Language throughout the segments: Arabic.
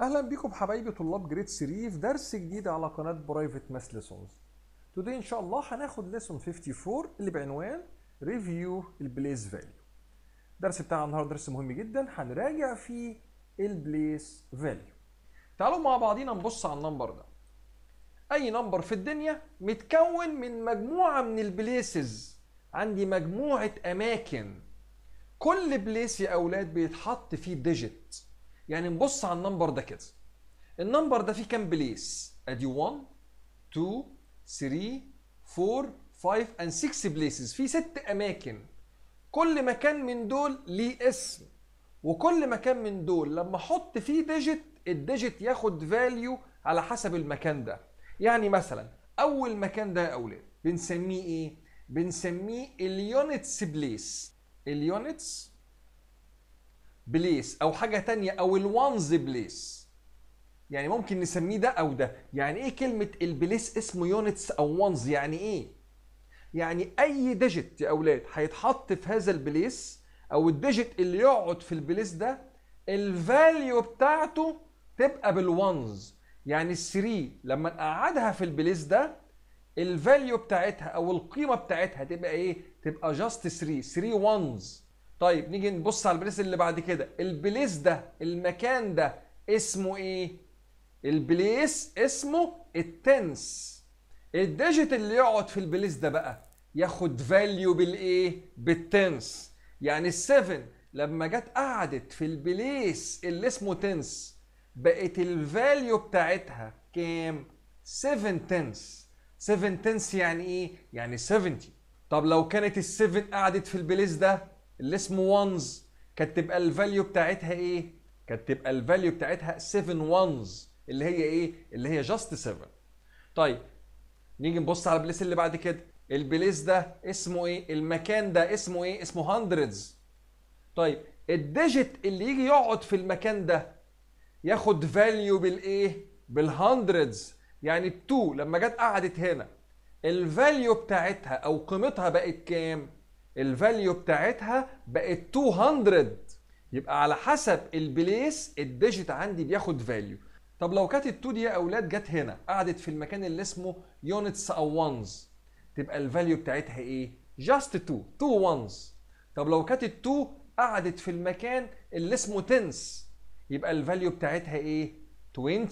اهلا بيكم حبايبي طلاب جريد 3 في درس جديد على قناه برايفت ماس ليسونز تودي ان شاء الله هناخد ليسون 54 اللي بعنوان ريفيو البليس فاليو الدرس بتاعنا النهارده درس مهم جدا هنراجع فيه البليس فاليو تعالوا مع بعضينا نبص على النمبر ده اي نمبر في الدنيا متكون من مجموعه من البليسز عندي مجموعه اماكن كل بليس يا اولاد بيتحط فيه ديجيت يعني نبص على النمبر ده كده النمبر ده فيه كام بليس ادي 1 2 3 4 5 and 6 بليسز في ست اماكن كل مكان من دول ليه اسم وكل مكان من دول لما احط فيه ديجيت الديجيت ياخد فاليو على حسب المكان ده يعني مثلا اول مكان ده يا اولاد بنسميه ايه بنسميه اليونتس بليس اليونتس بليس او حاجه تانية او الوانز بليس يعني ممكن نسميه ده او ده يعني ايه كلمه البليس اسمه يونتس او وانز يعني ايه يعني اي ديجيت يا اولاد هيتحط في هذا البليس او الديجيت اللي يقعد في البليس ده الفاليو بتاعته تبقى بالوانز يعني ال3 لما نقعدها في البليس ده الفاليو بتاعتها او القيمه بتاعتها تبقى ايه تبقى جاست 3 3 وانز طيب نيجي نبص على البليس اللي بعد كده البليس ده المكان ده اسمه ايه البليس اسمه التنس الديجيت اللي يقعد في البليس ده بقى ياخد فاليو بالايه بالتنس يعني ال7 لما جت قعدت في البليس اللي اسمه تنس بقت الفاليو بتاعتها كام 7 تنس 7 تنس يعني ايه يعني 70 طب لو كانت ال7 قعدت في البليس ده اللي اسمه وانز كانت تبقى الفاليو بتاعتها ايه؟ كانت تبقى الفاليو بتاعتها 7 وانز اللي هي ايه؟ اللي هي جاست 7 طيب نيجي نبص على البليس اللي بعد كده البليس ده اسمه ايه؟ المكان ده اسمه ايه؟ اسمه هندردز طيب الديجيت اللي يجي يقعد في المكان ده ياخد فاليو بالايه؟ بالهندردز يعني ال2 لما جت قعدت هنا الفاليو بتاعتها او قيمتها بقت كام؟ الفاليو بتاعتها بقت 200 يبقى على حسب البليس الديجيت عندي بياخد فاليو طب لو كانت ال2 دي يا اولاد جت هنا قعدت في المكان اللي اسمه يونتس او وانز تبقى الفاليو بتاعتها ايه جاست 2 2 وانز طب لو كانت ال2 قعدت في المكان اللي اسمه تنس يبقى الفاليو بتاعتها ايه 20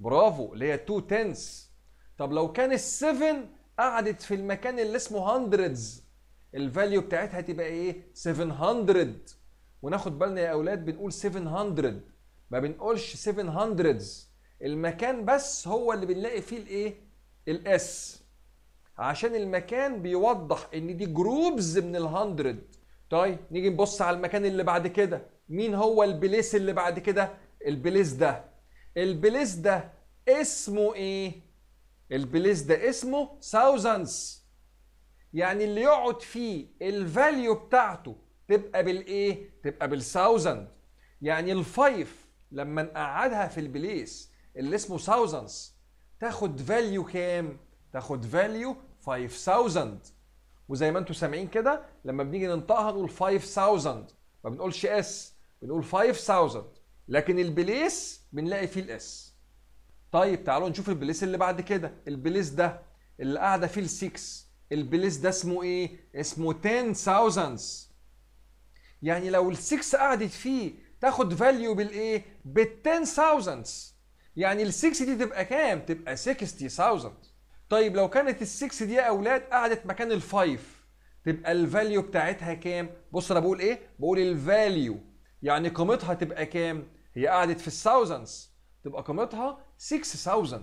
برافو اللي هي 2 تنس طب لو كان ال7 قعدت في المكان اللي اسمه هندردز الفاليو بتاعتها تبقى ايه 700 وناخد بالنا يا اولاد بنقول 700 ما بنقولش 700 المكان بس هو اللي بنلاقي فيه الايه الاس عشان المكان بيوضح ان دي جروبز من ال100 طيب نيجي نبص على المكان اللي بعد كده مين هو البليس اللي بعد كده البليس ده البليس ده اسمه ايه البليس ده اسمه thousands يعني اللي يقعد فيه الفاليو بتاعته تبقى بالايه؟ تبقى تبقى بال1000 يعني الفايف لما نقعدها في البليس اللي اسمه ثاوزندز تاخد فاليو كام؟ تاخد فاليو 5000 وزي ما انتم سامعين كده لما بنيجي ننطقها نقول 5000 ما بنقولش اس بنقول 5000 لكن البليس بنلاقي فيه الاس طيب تعالوا نشوف البليس اللي بعد كده البليس ده اللي قاعده فيه ال 6 البليس ده اسمه ايه؟ اسمه 10 thousands يعني لو ال6 قعدت فيه تاخد فاليو بالايه؟ بال 10 thousands يعني ال6 دي تبقى كام؟ تبقى 60000 طيب لو كانت ال6 دي يا اولاد قعدت مكان ال5 تبقى الفاليو بتاعتها كام؟ بص انا بقول ايه؟ بقول الفاليو يعني قيمتها تبقى كام؟ هي قعدت في الثاوزندز تبقى قيمتها 6000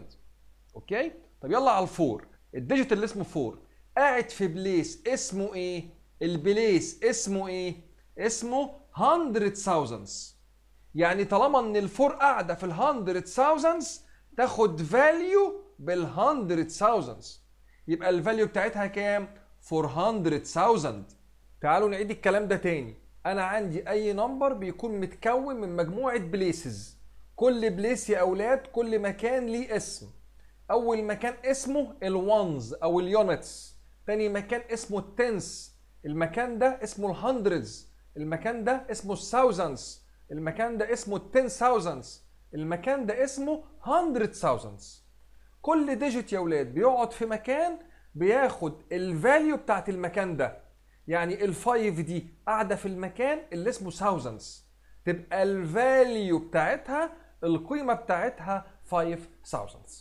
اوكي؟ طب يلا على الفور الديجيت اللي اسمه 4 قاعد في بليس اسمه ايه البليس اسمه ايه اسمه 100 thousands يعني طالما ان الفور قاعده في ال 100 thousands تاخد فاليو بال 100 thousands يبقى الفاليو بتاعتها كام 400000 تعالوا نعيد الكلام ده تاني انا عندي اي نمبر بيكون متكون من مجموعه بليسز كل بليس يا اولاد كل مكان ليه اسم اول مكان اسمه الونز او اليونتس تاني مكان اسمه التنس المكان ده اسمه الهندرز المكان ده اسمه الثاوزنز المكان ده اسمه التن ثاوزنز المكان ده اسمه هندرد ثاوزنز كل ديجيت يا ولاد بيقعد في مكان بياخد الفاليو بتاعت المكان ده يعني الفايف دي قاعده في المكان اللي اسمه ثاوزنز تبقى الفاليو بتاعتها القيمه بتاعتها 5000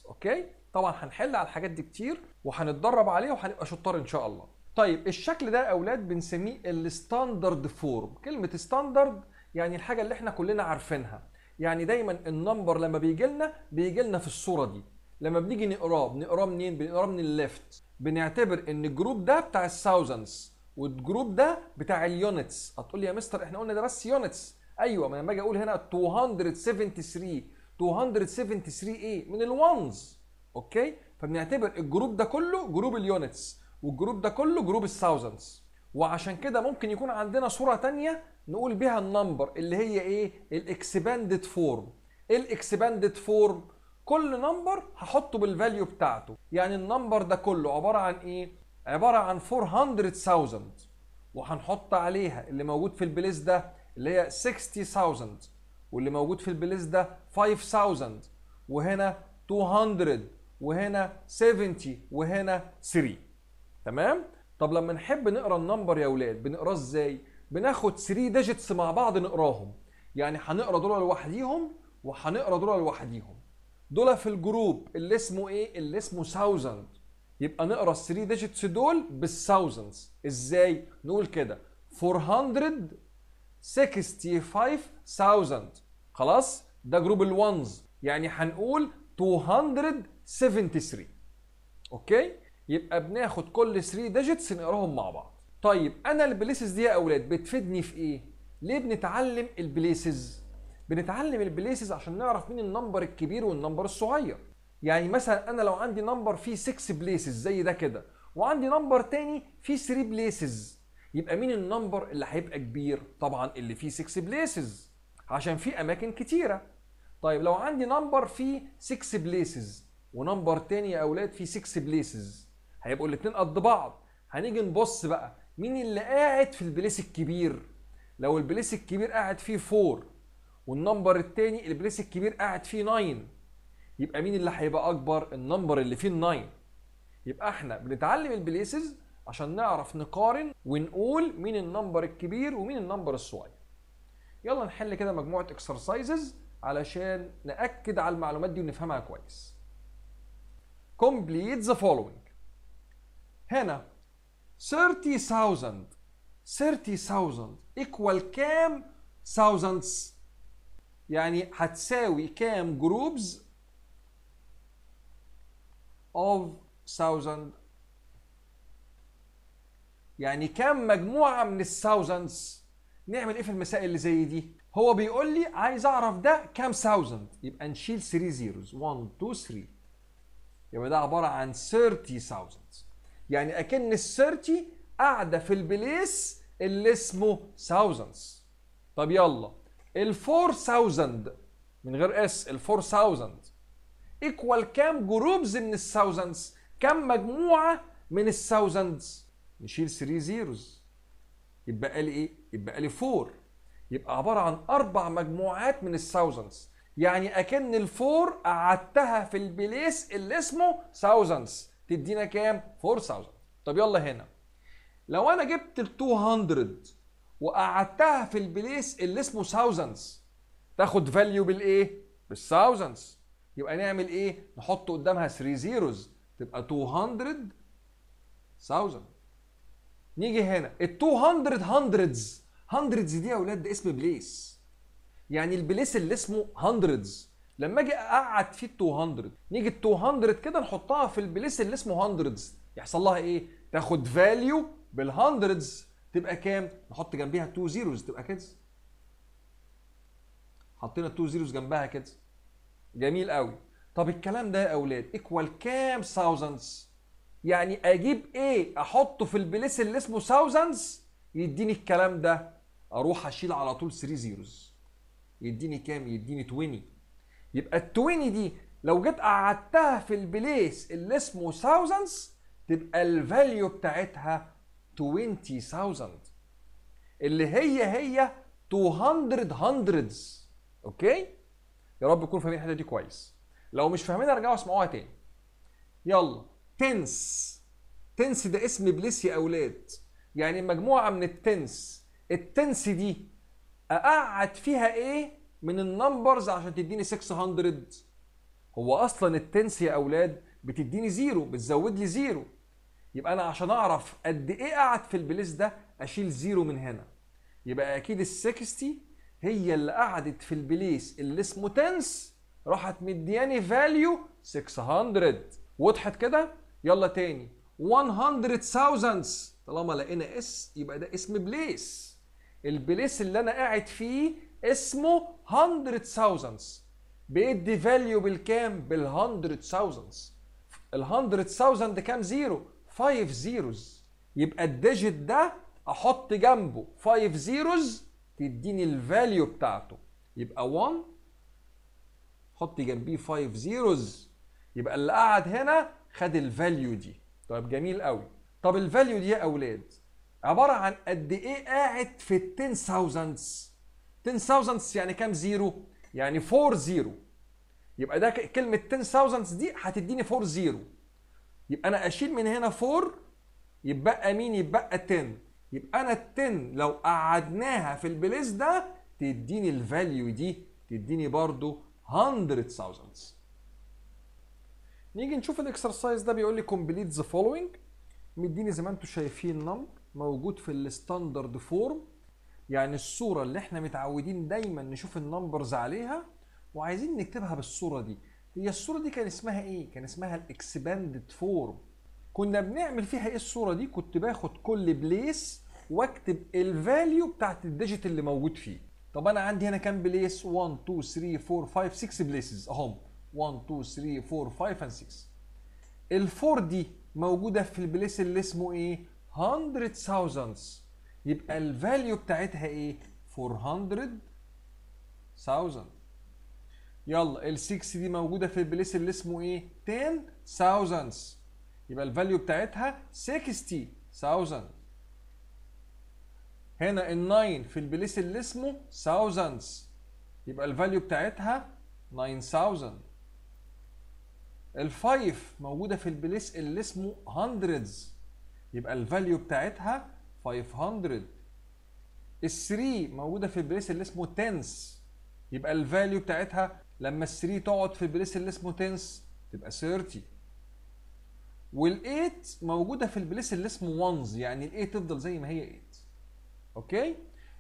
اوكي طبعا هنحل على الحاجات دي كتير وهنتدرب عليها وهنبقى شطار ان شاء الله طيب الشكل ده يا اولاد بنسميه الستاندرد فورم كلمه ستاندرد يعني الحاجه اللي احنا كلنا عارفينها يعني دايما النمبر لما بيجي لنا بيجي لنا في الصوره دي لما بنيجي نقراه بنقراه منين بنقراه من الليفت بنعتبر ان الجروب ده بتاع الثاوزندز والجروب ده بتاع اليونتس هتقول لي يا مستر احنا قلنا ده بس يونتس ايوه ما لما اجي اقول هنا 273 273 ايه من الوانز اوكي فبنعتبر الجروب ده كله جروب اليونتس والجروب ده كله جروب الثاوزندز وعشان كده ممكن يكون عندنا صوره تانية نقول بيها النمبر اللي هي ايه الاكسباندد فورم الاكسباندد فورم كل نمبر هحطه بالفاليو بتاعته يعني النمبر ده كله عباره عن ايه عباره عن 400000 وهنحط عليها اللي موجود في البليس ده اللي هي 60000 واللي موجود في البليس ده 5000 وهنا 200 وهنا 70 وهنا 3 تمام طب لما نحب نقرا النمبر يا اولاد بنقراه ازاي بناخد 3 ديجيتس مع بعض نقراهم يعني هنقرا دول لوحديهم وهنقرا دول لوحديهم دول في الجروب اللي اسمه ايه اللي اسمه 1000 يبقى نقرا ال 3 ديجيتس دول 1000 ازاي نقول كده 465000 خلاص ده جروب الونز يعني هنقول 200 73 اوكي يبقى بناخد كل 3 ديجيتس نقراهم مع بعض طيب انا البليسز دي يا اولاد بتفيدني في ايه ليه بنتعلم البليسز بنتعلم البليسز عشان نعرف مين النمبر الكبير والنمبر الصغير يعني مثلا انا لو عندي نمبر فيه 6 بليسز زي ده كده وعندي نمبر تاني فيه 3 بليسز يبقى مين النمبر اللي هيبقى كبير طبعا اللي فيه 6 بليسز عشان فيه اماكن كتيره طيب لو عندي نمبر فيه 6 بليسز ونمبر تاني يا اولاد في 6 بليسز هيبقوا الاثنين قد بعض هنيجي نبص بقى مين اللي قاعد في البليس الكبير لو البليس الكبير قاعد فيه 4 والنمبر التاني البليس الكبير قاعد فيه 9 يبقى مين اللي هيبقى اكبر النمبر اللي فيه 9 يبقى احنا بنتعلم البليسز عشان نعرف نقارن ونقول مين النمبر الكبير ومين النمبر الصغير يلا نحل كده مجموعه اكسرسايزز علشان ناكد على المعلومات دي ونفهمها كويس complete the following هنا 30,000 30,000 equal كام thousands يعني هتساوي كام groups of thousand يعني كام مجموعة من thousands نعمل ايه في المسائل اللي زي دي هو بيقول لي عايز اعرف ده كام thousand يبقى نشيل 3 زيروز 1 2 3 يبقى ده عباره عن 30000 يعني اكن ال 30 قاعده في البليس اللي اسمه thousands طب يلا ال 4000 من غير اس ال 4000 ايكوال كام جروبز من thousands كام مجموعه من thousands نشيل 3 زيروز يبقى لي ايه يبقى لي 4 يبقى عباره عن اربع مجموعات من thousands يعني اكن الفور قعدتها في البليس اللي اسمه ثاوزندز تدينا كام 4000 طب يلا هنا لو انا جبت ال 200 وقعدتها في البليس اللي اسمه ثاوزندز تاخد فاليو بالايه بالثاوزندز يبقى نعمل ايه نحط قدامها 3 زيروز تبقى 200 ثاوزند نيجي هنا ال 200 هندردز هندردز دي يا اولاد ده اسم بليس يعني البليس اللي اسمه هندردز لما اجي اقعد فيه ال 200 نيجي ال 200 كده نحطها في البليس اللي اسمه هندردز يحصل لها ايه؟ تاخد فاليو بالهندردز تبقى كام؟ نحط جنبيها 2 زيروز تبقى كده حطينا 2 زيروز جنبها كده جميل قوي طب الكلام ده يا اولاد ايكوال كام ثاوزندز؟ يعني اجيب ايه احطه في البليس اللي اسمه ثاوزندز يديني الكلام ده اروح اشيل على طول 3 زيروز يديني كام يديني 20 يبقى ال 20 دي لو جيت قعدتها في البليس اللي اسمه thousands تبقى الفاليو بتاعتها 20000 اللي هي هي 200 hundreds اوكي يا رب تكونوا فاهمين الحته دي كويس لو مش فاهمين ارجعوا اسمعوها تاني يلا تنس تنس ده اسم بليس يا اولاد يعني مجموعه من التنس التنس دي اقعد فيها ايه من النمبرز عشان تديني 600 هو اصلا التنس يا اولاد بتديني زيرو بتزود لي زيرو يبقى انا عشان اعرف قد ايه قعد في البليس ده اشيل زيرو من هنا يبقى اكيد ال 60 هي اللي قعدت في البليس اللي اسمه تنس راحت مدياني فاليو 600 وضحت كده يلا تاني 100 thousands طالما لقينا اس يبقى ده اسم بليس البليس اللي انا قاعد فيه اسمه 100 thousands بيدي فاليو بالكام بال 100 thousands ال 100 thousand كام زيرو 5 زيروز يبقى الديجيت ده احط جنبه 5 زيروز تديني الفاليو بتاعته يبقى 1 حط جنبيه 5 زيروز يبقى اللي قعد هنا خد الفاليو دي طيب جميل قوي طب الفاليو دي يا اولاد عباره عن قد ايه قاعد في ال 10000 10000 يعني كام زيرو؟ يعني 4 زيرو يبقى ده كلمه 10000 دي هتديني 4 زيرو يبقى انا اشيل من هنا 4 يتبقى مين؟ يتبقى 10 يبقى انا ال 10 لو قعدناها في البليس ده تديني الفاليو دي تديني برضو 100000 نيجي نشوف الاكسرسايز ده بيقول لي complete the following مديني زي ما انتم شايفين نمبر موجود في الستاندرد فورم يعني الصوره اللي احنا متعودين دايما نشوف النمبرز عليها وعايزين نكتبها بالصوره دي هي الصوره دي كان اسمها ايه كان اسمها الاكسباندد فورم كنا بنعمل فيها ايه الصوره دي كنت باخد كل بليس واكتب الفاليو بتاعت الديجيت اللي موجود فيه طب انا عندي هنا كام بليس 1 2 3 4 5 6 بليسز اهم 1 2 3 4 5 and 6 الفور دي موجوده في البليس اللي اسمه ايه 100 thousands يبقى الفاليو بتاعتها ايه 400 thousand يلا ال 6 دي موجوده في البليس اللي اسمه ايه 10 thousands يبقى الفاليو بتاعتها 60000 هنا ال 9 في البليس اللي اسمه thousands يبقى الفاليو بتاعتها 9000 ال 5 موجوده في البليس اللي اسمه hundreds يبقى الفاليو بتاعتها 500 ال 3 موجوده في البريس اللي اسمه تنس يبقى الفاليو بتاعتها لما ال 3 تقعد في البريس اللي اسمه تنس تبقى 30 وال 8 موجوده في البليس اللي اسمه وانز يعني ال 8 تفضل زي ما هي 8 اوكي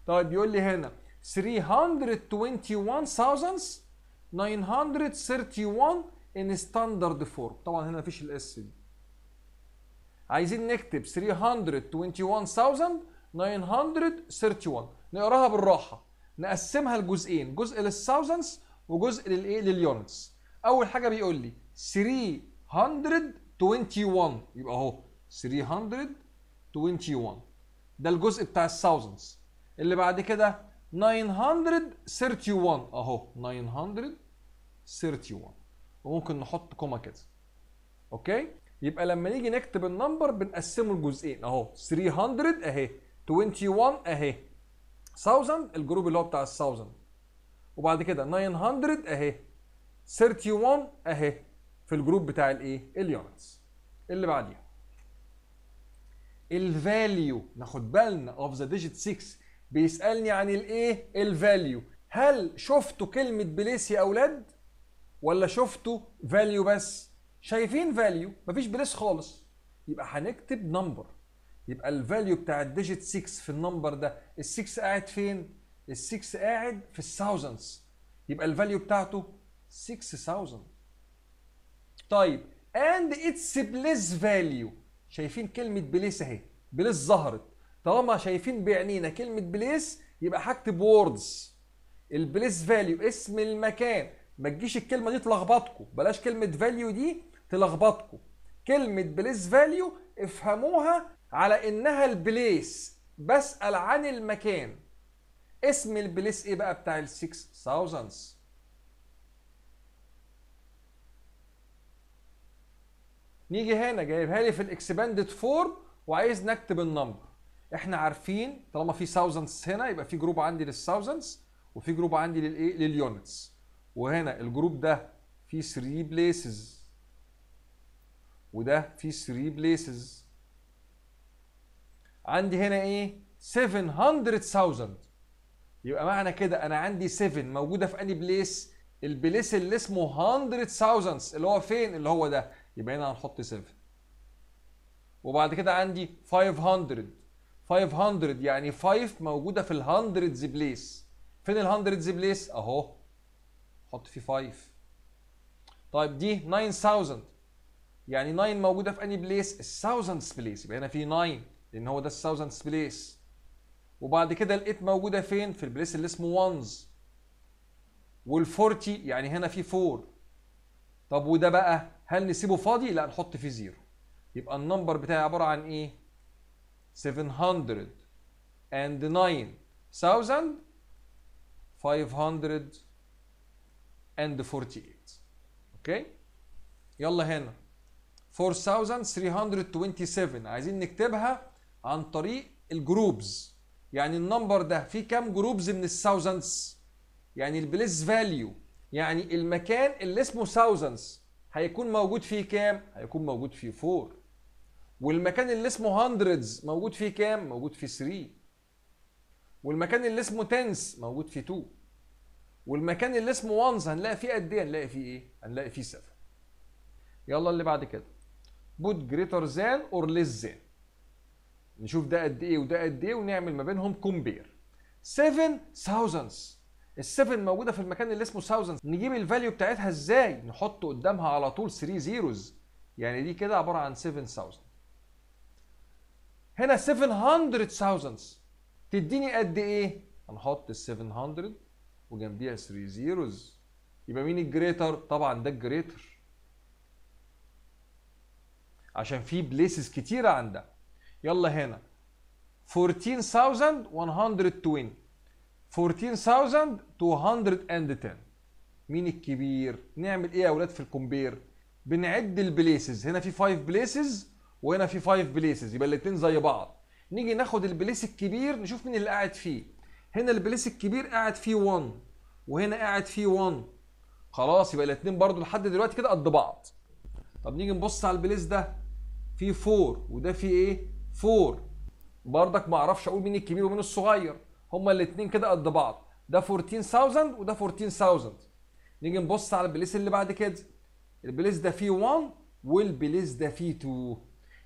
طيب يقول لي هنا 321931 in standard form طبعا هنا مفيش الاس دي عايزين نكتب 321931 نقراها بالراحه نقسمها لجزئين جزء للثاوزندز وجزء للايه لليونتس اول حاجه بيقول لي 321 يبقى اهو 321 ده الجزء بتاع الثاوزندز اللي بعد كده 931 اهو 931 وممكن نحط كوما كده اوكي يبقى لما نيجي نكتب النمبر بنقسمه لجزئين اهو 300 اهي 21 اهي 1000 الجروب اللي هو بتاع ال 1000 وبعد كده 900 اهي 31 اهي في الجروب بتاع الايه اليونتس اللي بعديها الفاليو ناخد بالنا اوف ذا ديجيت 6 بيسالني عن الايه الفاليو هل شفتوا كلمه بليس يا اولاد ولا شفتوا فاليو بس شايفين فاليو مفيش بليس خالص يبقى هنكتب نمبر يبقى الفاليو بتاع الديجيت 6 في النمبر ده ال6 قاعد فين؟ ال6 قاعد في الثاوزندز يبقى الفاليو بتاعته 6000 طيب اند اتس بليس فاليو شايفين كلمه بليس اهي بليس ظهرت طالما شايفين بعينينا كلمه بليس يبقى هكتب ووردز البليس فاليو اسم المكان ما تجيش الكلمه دي تلخبطكم بلاش كلمه فاليو دي تلخبطكم كلمة بليس فاليو افهموها على انها البليس بسأل عن المكان اسم البليس ايه بقى بتاع ال 6000 نيجي هنا جايبها لي في الاكسباندد فورم وعايز نكتب النمبر احنا عارفين طالما في ثاوزندز هنا يبقى في جروب عندي للثاوزندز وفي جروب عندي للايه لليونتس وهنا الجروب ده فيه 3 بليسز وده فيه 3 بليسز عندي هنا ايه 700000 يبقى معنى كده انا عندي 7 موجوده في اني بليس البليس اللي اسمه 100000 اللي هو فين اللي هو ده يبقى هنا هنحط 7 وبعد كده عندي 500 500 يعني 5 موجوده في ال 100 بليس فين ال 100 بليس اهو حط فيه 5 طيب دي 9000 يعني 9 موجوده في اني بليس 1000 بليس يبقى هنا في 9 لان هو ده 1000 بليس وبعد كده ال8 موجوده فين في البليس اللي اسمه وانز وال40 يعني هنا في 4 طب وده بقى هل نسيبه فاضي لا نحط فيه زيرو يبقى النمبر بتاعي عباره عن ايه 700 and 548 اوكي يلا هنا 4327 عايزين نكتبها عن طريق الجروبز يعني النمبر ده فيه كام جروبز من الثاوزندز يعني البليس فاليو يعني المكان اللي اسمه ثاوزندز هيكون موجود فيه كام هيكون موجود فيه 4 والمكان اللي اسمه هندردز موجود فيه كام موجود فيه 3 والمكان اللي اسمه تنس موجود فيه 2 والمكان اللي اسمه وانز هنلاقي فيه قد ايه هنلاقي فيه ايه هنلاقي فيه 7 يلا اللي بعد كده بوت greater than or less than نشوف ده قد ايه وده قد ايه ونعمل ما بينهم كومبير 7 thousands ال7 موجوده في المكان اللي اسمه thousands نجيب الفاليو بتاعتها ازاي نحط قدامها على طول 3 زيروز يعني دي كده عباره عن 7000 هنا 700000 تديني قد ايه هنحط ال 700 وجنبيها 3 زيروز يبقى مين الجريتر طبعا ده الجريتر عشان في بليسز كتيره عندها يلا هنا 14120 14210 مين الكبير نعمل ايه يا اولاد في الكومبير بنعد البليسز هنا في 5 بليسز وهنا في 5 بليسز يبقى الاثنين زي بعض نيجي ناخد البليس الكبير نشوف مين اللي قاعد فيه هنا البليس الكبير قاعد فيه 1 وهنا قاعد فيه 1 خلاص يبقى الاثنين برضو لحد دلوقتي كده قد بعض طب نيجي نبص على البليس ده في 4 وده في ايه 4 بردك ما اعرفش اقول مين الكبير ومين الصغير هما الاثنين كده قد بعض ده 14000 وده 14000 نيجي نبص على البليس اللي بعد كده البليس ده فيه 1 والبليس ده فيه 2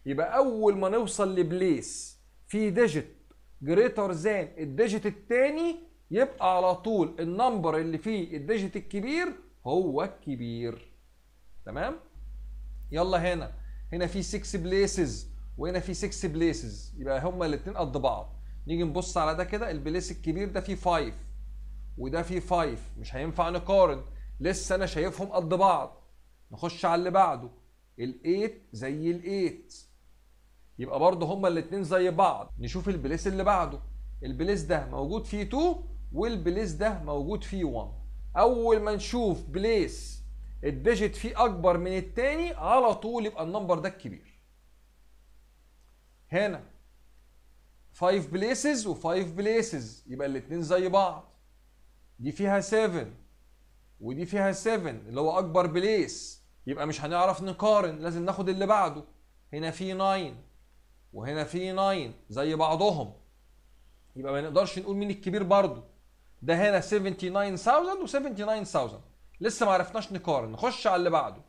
يبقى اول ما نوصل لبليس فيه ديجيت جريتر ذان الديجيت الثاني يبقى على طول النمبر اللي فيه الديجيت الكبير هو الكبير تمام يلا هنا هنا في 6 بليسز وهنا في 6 بليسز يبقى هما الاثنين قد بعض نيجي نبص على ده كده البليس الكبير ده فيه 5 وده فيه 5 مش هينفع نقارن لسه انا شايفهم قد بعض نخش على اللي بعده ال8 زي ال8 يبقى برضه هما الاثنين زي بعض نشوف البليس اللي بعده البليس ده موجود فيه 2 والبليس ده موجود فيه 1 اول ما نشوف بليس الديجيت فيه اكبر من الثاني على طول يبقى النمبر ده الكبير هنا 5 بليسز و5 بليسز يبقى الاثنين زي بعض دي فيها 7 ودي فيها 7 اللي هو اكبر بليس يبقى مش هنعرف نقارن لازم ناخد اللي بعده هنا في 9 وهنا في 9 زي بعضهم يبقى ما نقدرش نقول مين الكبير برضه ده هنا 79000 و 79000 لسه ما عرفناش نقارن نخش على اللي بعده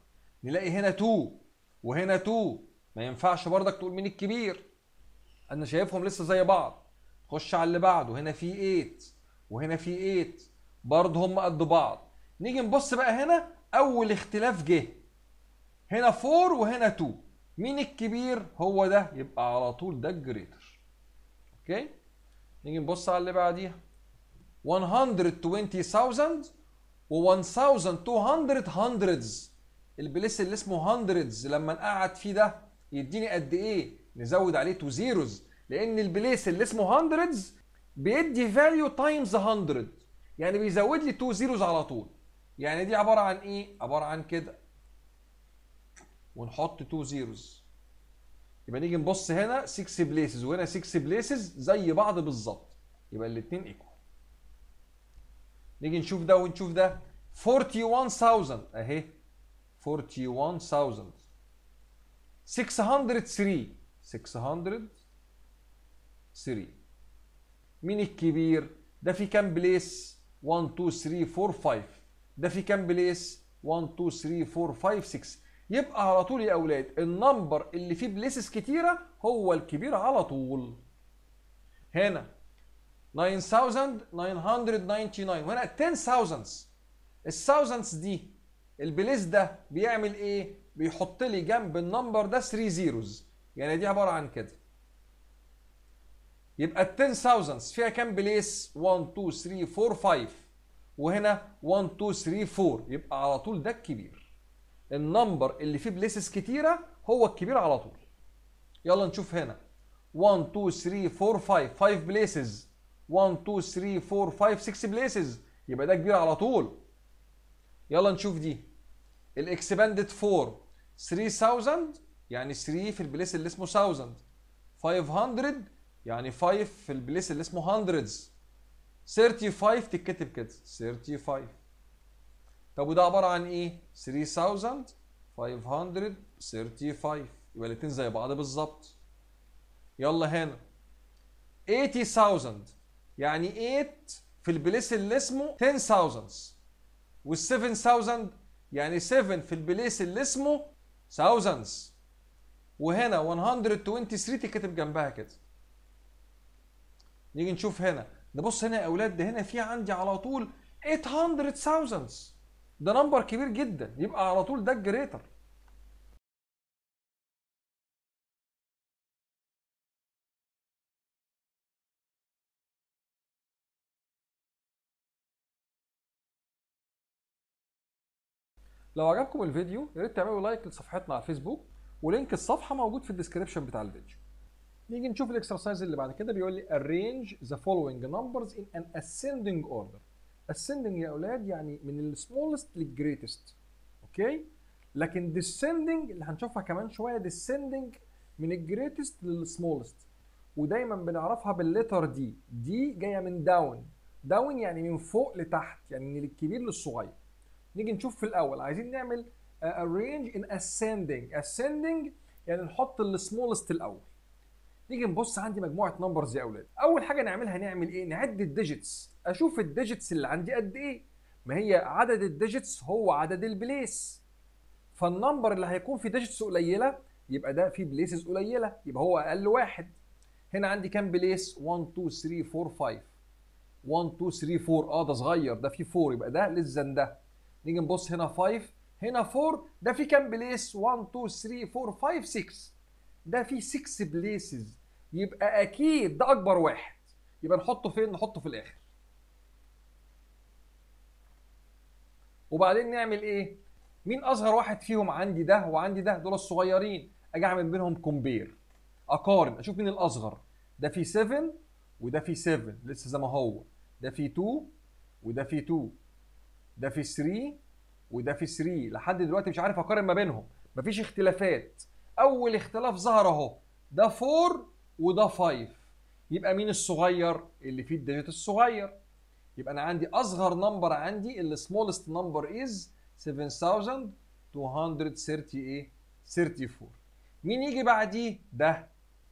نلاقي هنا 2 وهنا 2 ما ينفعش برضك تقول مين الكبير انا شايفهم لسه زي بعض خش على اللي بعده هنا في 8 وهنا في 8 برضه هم قد بعض نيجي نبص بقى هنا اول اختلاف جه هنا 4 وهنا 2 مين الكبير هو ده يبقى على طول ده الجريتر اوكي نيجي نبص على اللي بعديها 120000 و1200 هندردز البليس اللي اسمه هندردز لما نقعد فيه ده يديني قد ايه نزود عليه تو زيروز لان البليس اللي اسمه هندردز بيدي فاليو تايمز 100 يعني بيزود لي تو زيروز على طول يعني دي عباره عن ايه عباره عن كده ونحط تو زيروز يبقى نيجي نبص هنا 6 بليسز وهنا 6 بليسز زي بعض بالظبط يبقى الاثنين ايكو نيجي نشوف ده ونشوف ده 41000 اهي 41000 603 603 مين الكبير ده في كام بليس 1 2 3 4 5 ده في كام بليس 1 2 3 4 5 6 يبقى على طول يا اولاد النمبر اللي فيه بليسز كتيره هو الكبير على طول هنا 9999 وهنا 10 thousands الثاوزندز دي البليس ده بيعمل ايه؟ بيحط لي جنب النمبر ده 3 زيروز يعني دي عباره عن كده يبقى ال 10000 فيها كام بليس؟ 1 2 3 4 5 وهنا 1 2 3 4 يبقى على طول ده الكبير النمبر اللي فيه بليسز كتيره هو الكبير على طول يلا نشوف هنا 1 2 3 4 5 5 بليسز 1 2 3 4 5 6 بليسز يبقى ده كبير على طول يلا نشوف دي الاكسباندد 4 3000 يعني 3 في البليس اللي اسمه 1000 500 يعني 5 في البليس اللي اسمه 100 35 تتكتب كده 35 طب وده عباره عن ايه 3535 يبقى الاتنين زي بعض بالظبط يلا هنا 80000 يعني 8 في البليس اللي اسمه 10000 وال 7000 يعني 7 في البليس اللي اسمه 1000 وهنا 123 تكتب جنبها كده نيجي نشوف هنا ده بص هنا يا اولاد ده هنا في عندي على طول 800000 ده نمبر كبير جدا يبقى على طول ده الجريتر لو عجبكم الفيديو يا ريت تعملوا لايك لصفحتنا على الفيسبوك ولينك الصفحه موجود في الديسكربشن بتاع الفيديو نيجي نشوف الاكسرسايز اللي بعد كده بيقول لي arrange the following numbers in an ascending order ascending يا اولاد يعني من السمولست للجريتست اوكي لكن descending اللي هنشوفها كمان شويه descending من الجريتست للسمولست ودايما بنعرفها بالليتر دي دي جايه من داون داون يعني من فوق لتحت يعني من الكبير للصغير نيجي نشوف في الاول عايزين نعمل ارينج ان ascending ascending يعني نحط السمولست الاول نيجي نبص عندي مجموعه نمبرز يا اولاد اول حاجه نعملها نعمل ايه نعد الديجيتس اشوف الديجيتس اللي عندي قد ايه ما هي عدد الديجيتس هو عدد البليس فالنمبر اللي هيكون فيه ديجيتس قليله يبقى ده فيه بليسز قليله يبقى هو اقل واحد هنا عندي كام بليس 1 2 3 4 5 1 2 3 4 اه ده صغير ده فيه 4 يبقى ده للزن ده نيجي نبص هنا 5 هنا 4 ده في كام بليس 1 2 3 4 5 6 ده في 6 بليسز يبقى اكيد ده اكبر واحد يبقى نحطه فين نحطه في الاخر وبعدين نعمل ايه مين اصغر واحد فيهم عندي ده وعندي ده دول الصغيرين اجي اعمل بينهم كومبير اقارن اشوف مين الاصغر ده في 7 وده في 7 لسه زي ما هو ده في 2 وده في 2 ده في 3 وده في 3 لحد دلوقتي مش عارف اقارن ما بينهم مفيش اختلافات اول اختلاف ظهر اهو ده 4 وده 5 يبقى مين الصغير اللي فيه الديجيت الصغير يبقى انا عندي اصغر نمبر عندي اللي سمولست نمبر از 7238 34 مين يجي بعديه ده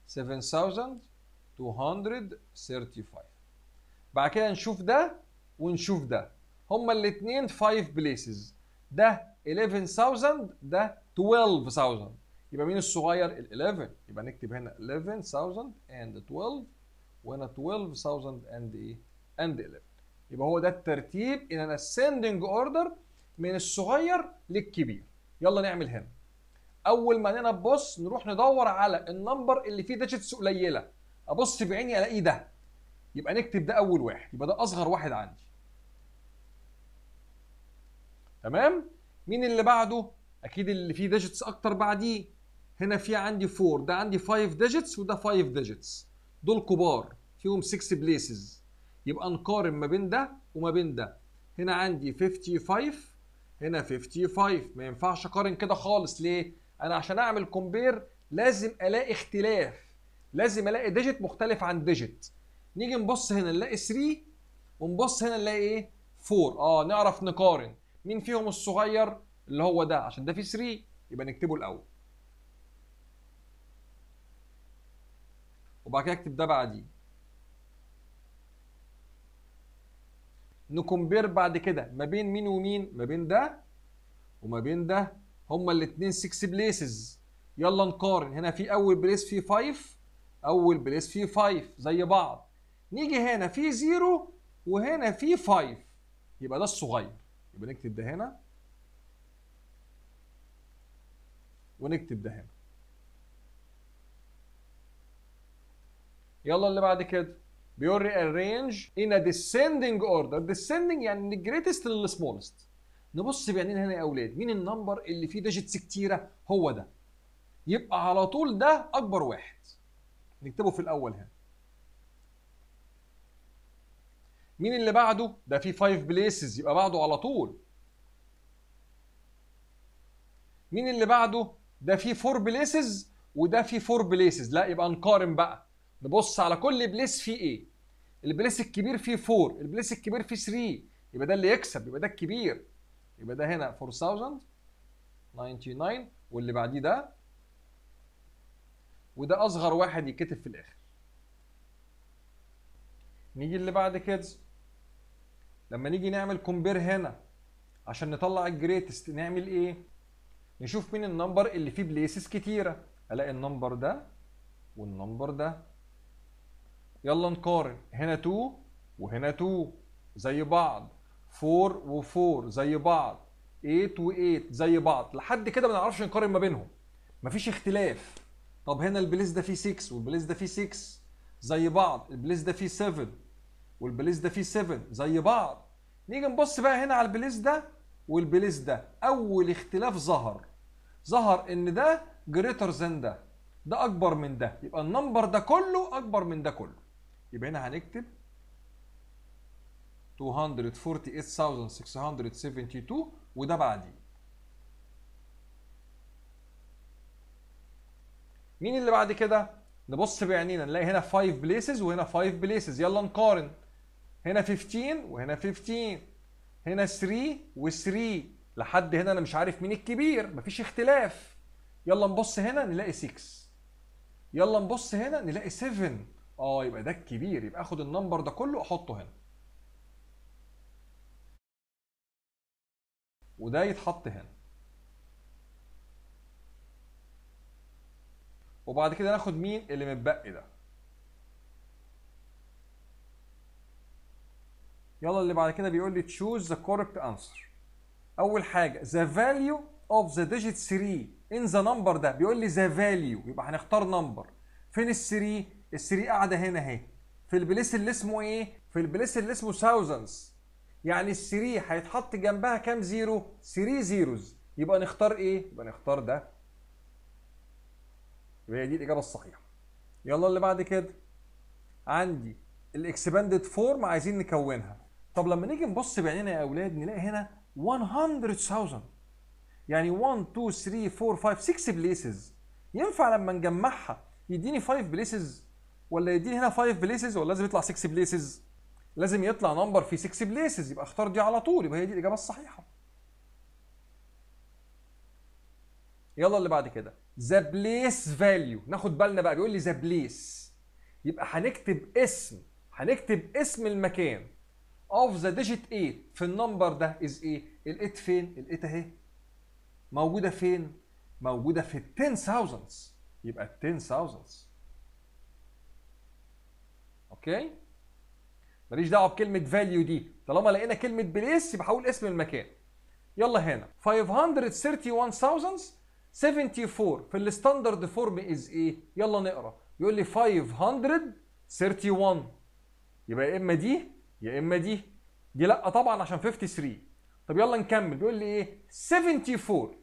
7235 بعد كده نشوف ده ونشوف ده هما الاثنين 5 بليسز ده 11000 ده 12000 يبقى مين الصغير ال 11 يبقى نكتب هنا 11000 اند 12 وهنا 12000 اند ايه اند 11 يبقى هو ده الترتيب ان انا ascending اوردر من الصغير للكبير يلا نعمل هنا اول ما انا نبص نروح ندور على النمبر اللي فيه ديجيتس قليله ابص بعيني الاقيه ده يبقى نكتب ده اول واحد يبقى ده اصغر واحد عندي تمام مين اللي بعده اكيد اللي فيه ديجيتس اكتر بعديه هنا في عندي 4 ده عندي 5 ديجيتس وده 5 ديجيتس دول كبار فيهم 6 بليسز يبقى نقارن ما بين ده وما بين ده هنا عندي 55 هنا 55 ما ينفعش اقارن كده خالص ليه انا عشان اعمل كومبير لازم الاقي اختلاف لازم الاقي ديجيت مختلف عن ديجيت نيجي نبص هنا نلاقي 3 ونبص هنا نلاقي ايه 4 اه نعرف نقارن مين فيهم الصغير اللي هو ده عشان ده فيه 3 يبقى نكتبه الاول وبعد كده اكتب ده بعديه نكمبير بعد كده ما بين مين ومين ما بين ده وما بين ده هما الاثنين 6 بليسز يلا نقارن هنا في اول بليس فيه 5 اول بليس فيه 5 زي بعض نيجي هنا في 0 وهنا في 5 يبقى ده الصغير يبقى نكتب ده هنا ونكتب ده هنا يلا اللي بعد كده بيقول لي arrange in a descending order descending يعني من الجريتست للسمولست نبص بعينين هنا يا اولاد مين النمبر اللي فيه ديجيتس كتيره هو ده يبقى على طول ده اكبر واحد نكتبه في الاول هنا مين اللي بعده ده في 5 بليسز يبقى بعده على طول مين اللي بعده ده في 4 بليسز وده في 4 بليسز لا يبقى نقارن بقى نبص على كل بليس فيه ايه البليس الكبير فيه 4 البليس الكبير فيه 3 يبقى ده اللي يكسب يبقى ده الكبير يبقى ده هنا 4099 واللي بعديه ده وده اصغر واحد يتكتب في الاخر نيجي اللي بعد كده لما نيجي نعمل كومبير هنا عشان نطلع الجريتست نعمل ايه نشوف مين النمبر اللي فيه بليسز كتيره الاقي النمبر ده والنمبر ده يلا نقارن هنا 2 وهنا 2 زي بعض 4 و4 زي بعض 8 و8 زي بعض لحد كده ما نعرفش نقارن ما بينهم مفيش اختلاف طب هنا البليس ده فيه 6 والبليس ده فيه 6 زي بعض البليس ده فيه 7 والبليس ده فيه 7 زي بعض نيجي نبص بقى هنا على البليس ده والبليس ده اول اختلاف ظهر ظهر ان ده جريتر ذان ده ده اكبر من ده يبقى النمبر ده كله اكبر من ده كله يبقى هنا هنكتب 248672 وده بعديه مين اللي بعد كده نبص بعينينا نلاقي هنا 5 بليسز وهنا 5 بليسز يلا نقارن هنا 15 وهنا 15 هنا 3 و3 لحد هنا انا مش عارف مين الكبير مفيش اختلاف يلا نبص هنا نلاقي 6 يلا نبص هنا نلاقي 7 اه يبقى ده الكبير يبقى اخد النمبر ده كله احطه هنا وده يتحط هنا وبعد كده ناخد مين اللي متبقي ده يلا اللي بعد كده بيقول لي تشوز ذا كوركت انسر اول حاجه ذا فاليو اوف ذا ديجيت 3 ان ذا نمبر ده بيقول لي ذا فاليو يبقى هنختار نمبر فين ال 3 ال 3 قاعده هنا اهي في البليس اللي اسمه ايه في البليس اللي اسمه ثاوزندز يعني ال 3 هيتحط جنبها كام زيرو 3 زيروز يبقى نختار ايه يبقى نختار ده يبقى دي الاجابه الصحيحه يلا اللي بعد كده عندي الاكسباندد فورم عايزين نكونها طب لما نيجي نبص بعينينا يا اولاد نلاقي هنا 100,000 يعني 1 2 3 4 5 6 بليسز ينفع لما نجمعها يديني 5 بليسز ولا يديني هنا 5 بليسز ولا لازم يطلع 6 بليسز لازم يطلع نمبر في 6 بليسز يبقى اختار دي على طول يبقى هي دي الاجابه الصحيحه يلا اللي بعد كده ذا بليس فاليو ناخد بالنا بقى بيقول لي ذا بليس يبقى هنكتب اسم هنكتب اسم المكان اوف ذا ديجيت 8 في النمبر ده از ايه؟ ال8 فين؟ ال8 اهي موجوده فين؟ موجوده في ال 10000 يبقى ال 10000 اوكي؟ ماليش دعوه بكلمه فاليو دي طالما لقينا كلمه بليس يبقى هقول اسم المكان يلا هنا 531000 74 في الستاندرد فورم از ايه يلا نقرا يقول لي 531 يبقى يا اما دي يا اما دي دي لا طبعا عشان 53 طب يلا نكمل بيقول لي ايه 74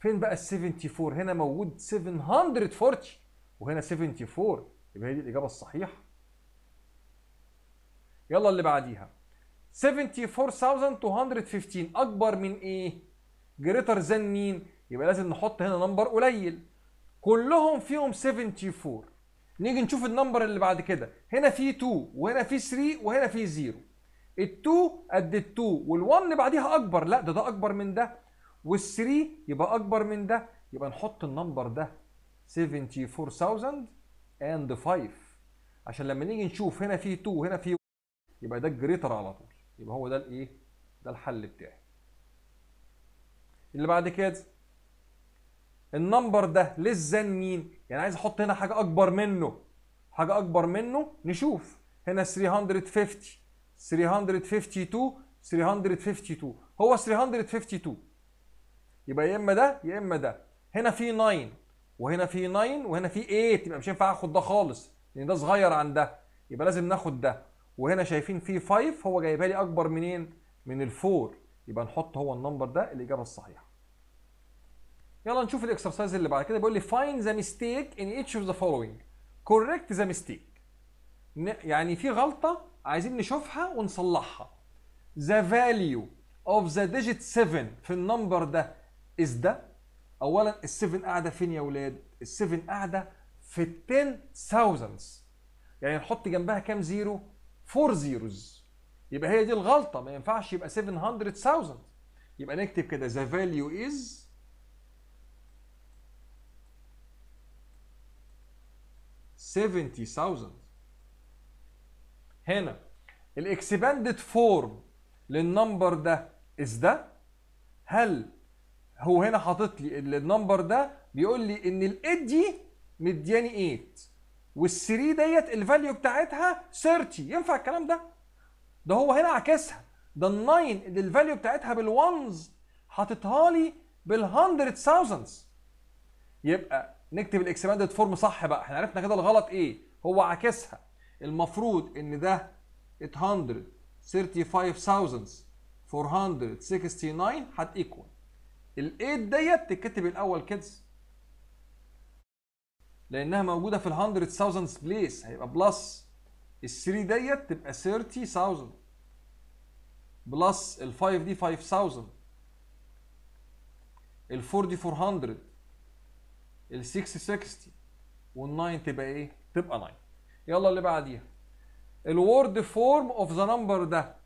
فين بقى ال 74 هنا موجود 740 وهنا 74 يبقى هي دي الاجابه الصحيحه يلا اللي بعديها 74215 اكبر من ايه جريتر ذان مين يبقى لازم نحط هنا نمبر قليل كلهم فيهم 74 نيجي نشوف النمبر اللي بعد كده هنا في 2 وهنا في 3 وهنا في 0 ال2 قد ال2 وال1 اللي بعديها اكبر لا ده ده اكبر من ده وال3 يبقى اكبر من ده يبقى نحط النمبر ده 74000 اند 5 عشان لما نيجي نشوف هنا في 2 وهنا في يبقى ده الجريتر على طول يبقى هو ده الايه ده الحل بتاعي اللي بعد كده النمبر ده للزن مين يعني عايز احط هنا حاجه اكبر منه حاجه اكبر منه نشوف هنا 350 352 352 هو 352 يبقى يا اما ده يا اما ده هنا في 9 وهنا في 9 وهنا في 8 يبقى مش هينفع اخد ده خالص لان ده صغير عن ده يبقى لازم ناخد ده وهنا شايفين في 5 هو جايبها لي اكبر منين من ال 4 يبقى نحط هو النمبر ده الاجابه الصحيحه يلا نشوف الاكسرسايز اللي بعد كده بيقول لي فاين ذا ميستيك ان ايتش اوف ذا فولوينج كوريكت ذا ميستيك يعني في غلطه عايزين نشوفها ونصلحها ذا فاليو اوف ذا ديجيت 7 في النمبر ده از ده اولا ال7 قاعده فين يا ولاد ال7 قاعده في ال 10 thousands يعني نحط جنبها كام زيرو 4 زيروز يبقى هي دي الغلطه ما ينفعش يبقى 700,000 يبقى نكتب كده ذا فاليو از 70000 هنا الاكسباندد فورم للنمبر ده از ده هل هو هنا حاطط لي النمبر ده بيقول لي ان الايد دي مدياني 8 وال3 ديت الفاليو بتاعتها 30 ينفع الكلام ده ده هو هنا عكسها ده ال9 اللي الفاليو بتاعتها بال1 حاططها لي بال 100000 يبقى نكتب الاكسباندد فورم صح بقى احنا عرفنا كده الغلط ايه هو عكسها المفروض ان ده 835469 هتيكوال 8 ديت تتكتب الاول كده لانها موجوده في ال 100000 بليس هيبقى بلس ال 3 ديت تبقى 30000 بلس ال 5 دي 5000 ال 4 دي 400 ال 660 وال9 تبقى ايه؟ تبقى 9 يلا اللي بعديها الورد فورم اوف ذا نمبر ده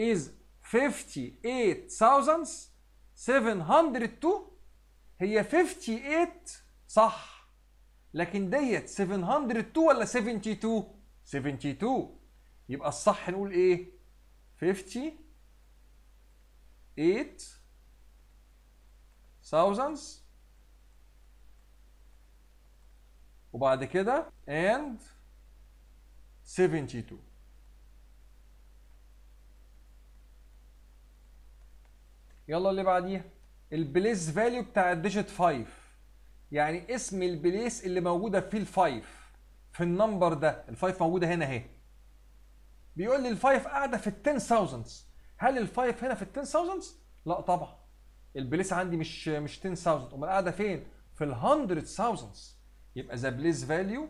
از 58702 هي 58 صح لكن ديت 702 ولا 72 72 يبقى الصح نقول ايه 58 thousands وبعد كده and 72 يلا اللي بعديها البليس فاليو بتاع الديجيت 5 يعني اسم البليس اللي موجوده فيه ال5 في النمبر ده ال5 موجوده هنا اهي بيقول لي ال5 قاعده في ال 10000 هل ال5 هنا في ال 10000 لا طبعا البليس عندي مش مش 10000 امال قاعده فين في ال 100000 يبقى ذا بليس فاليو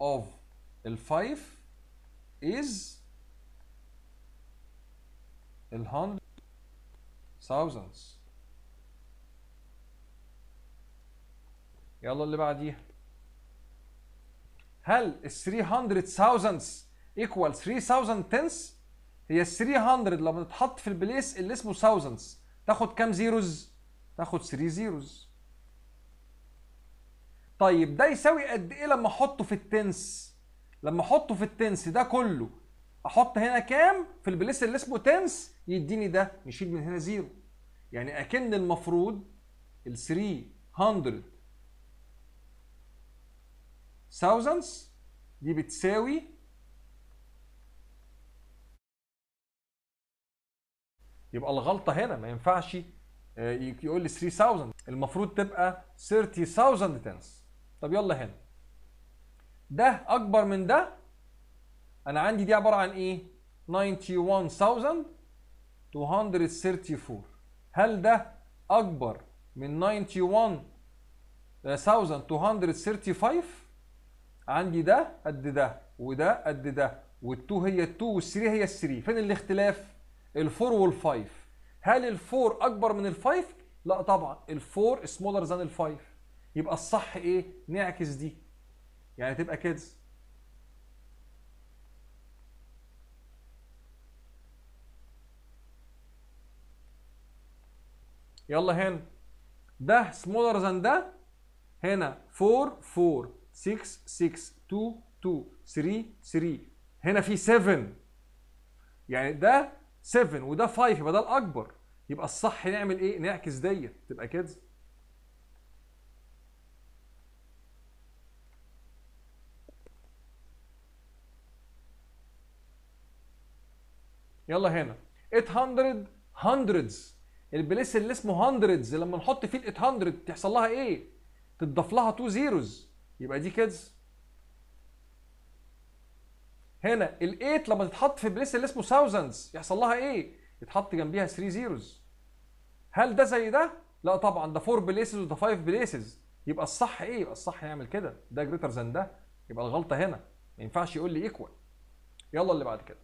اوف الفايف از الهندرد 100000 يلا اللي بعديها هل ال 300000 ايكوال equal 3000 تنس هي ال 300 لما تتحط في البليس اللي اسمه thousands تاخد كام زيروز تاخد 3 زيروز طيب ده يساوي قد ايه لما احطه في التنس لما احطه في التنس ده كله احط هنا كام في البليس اللي اسمه تنس يديني ده نشيل من هنا زيرو يعني اكن المفروض ال 300 thousands دي بتساوي يبقى الغلطه هنا ما ينفعش آه، يقول لي 3000 المفروض تبقى 30000 تنس طب يلا هنا ده اكبر من ده انا عندي دي عباره عن ايه 91234 هل ده اكبر من 91235 عندي ده قد ده وده قد ده وال2 هي ال2 وال3 هي ال3 فين الاختلاف الفور والفايف هل الفور اكبر من الفايف لا طبعا الفور سمولر ذان الفايف يبقى الصح ايه نعكس دي يعني تبقى كده يلا هنا ده سمولر ذان ده هنا 4 4 6 6 2 2 3 3 هنا في 7 يعني ده 7 وده 5 يبقى ده الاكبر يبقى الصح نعمل ايه نعكس ديت تبقى كده يلا هنا 800 هندردز البليس اللي اسمه هندردز لما نحط فيه ال 800 تحصل لها ايه تضاف لها 2 زيروز يبقى دي كده هنا ال8 لما تتحط في بليس اللي اسمه ثاوزندز يحصل لها ايه؟ يتحط جنبيها 3 زيروز هل ده زي ده؟ لا طبعا ده 4 بليسز وده 5 بليسز يبقى الصح ايه؟ يبقى الصح يعمل كده ده جريتر ذان ده يبقى الغلطه هنا ما ينفعش يقول لي ايكوال يلا اللي بعد كده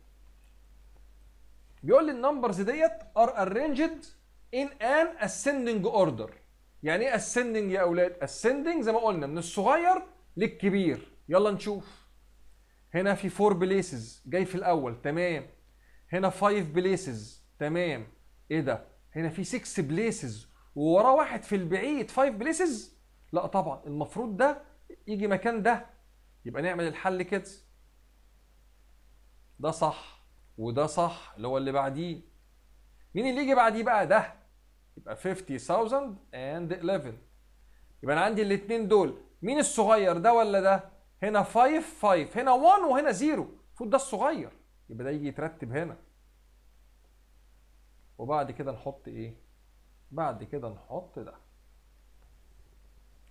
بيقول لي النمبرز ديت ار ارينجد ان ان اسندنج اوردر يعني ايه اسندنج يا اولاد؟ اسندنج زي ما قلنا من الصغير للكبير يلا نشوف هنا في 4 بليسز جاي في الاول تمام هنا 5 بليسز تمام ايه ده هنا في 6 بليسز ووراه واحد في البعيد 5 بليسز لا طبعا المفروض ده يجي مكان ده يبقى نعمل الحل كده ده صح وده صح اللي هو اللي بعديه مين اللي يجي بعديه بقى ده يبقى 50000 and 11 يبقى انا عندي الاثنين دول مين الصغير ده ولا ده هنا 5 5 هنا 1 وهنا 0 المفروض ده الصغير يبقى ده يجي يترتب هنا وبعد كده نحط ايه بعد كده نحط ده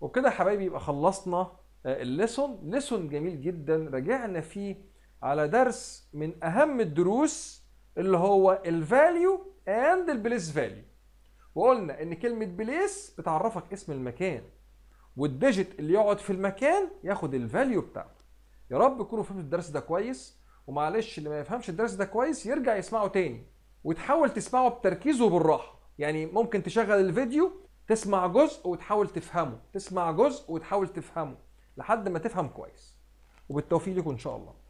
وبكده يا حبايبي يبقى خلصنا آه، الليسون ليسون جميل جدا رجعنا فيه على درس من اهم الدروس اللي هو الفاليو اند البليس فاليو وقلنا ان كلمه بليس بتعرفك اسم المكان والديجيت اللي يقعد في المكان ياخد الفاليو بتاعته يا رب تكونوا فهمتوا الدرس ده كويس ومعلش اللي ما يفهمش الدرس ده كويس يرجع يسمعه تاني وتحاول تسمعه بتركيز وبالراحه يعني ممكن تشغل الفيديو تسمع جزء وتحاول تفهمه تسمع جزء وتحاول تفهمه لحد ما تفهم كويس وبالتوفيق لكم ان شاء الله